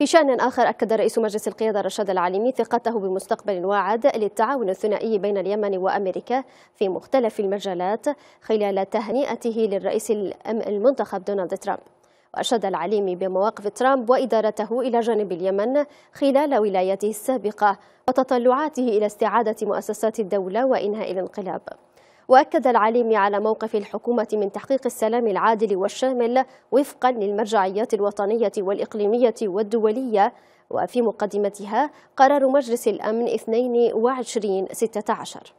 في شأن آخر أكد رئيس مجلس القيادة رشاد العليمي ثقته بمستقبل واعد للتعاون الثنائي بين اليمن وأمريكا في مختلف المجالات خلال تهنئته للرئيس المنتخب دونالد ترامب وأشاد العليمي بمواقف ترامب وإدارته إلى جانب اليمن خلال ولايته السابقة وتطلعاته إلى استعادة مؤسسات الدولة وإنهاء الانقلاب وأكد العليم على موقف الحكومة من تحقيق السلام العادل والشامل وفقا للمرجعيات الوطنية والإقليمية والدولية وفي مقدمتها قرار مجلس الأمن 22 16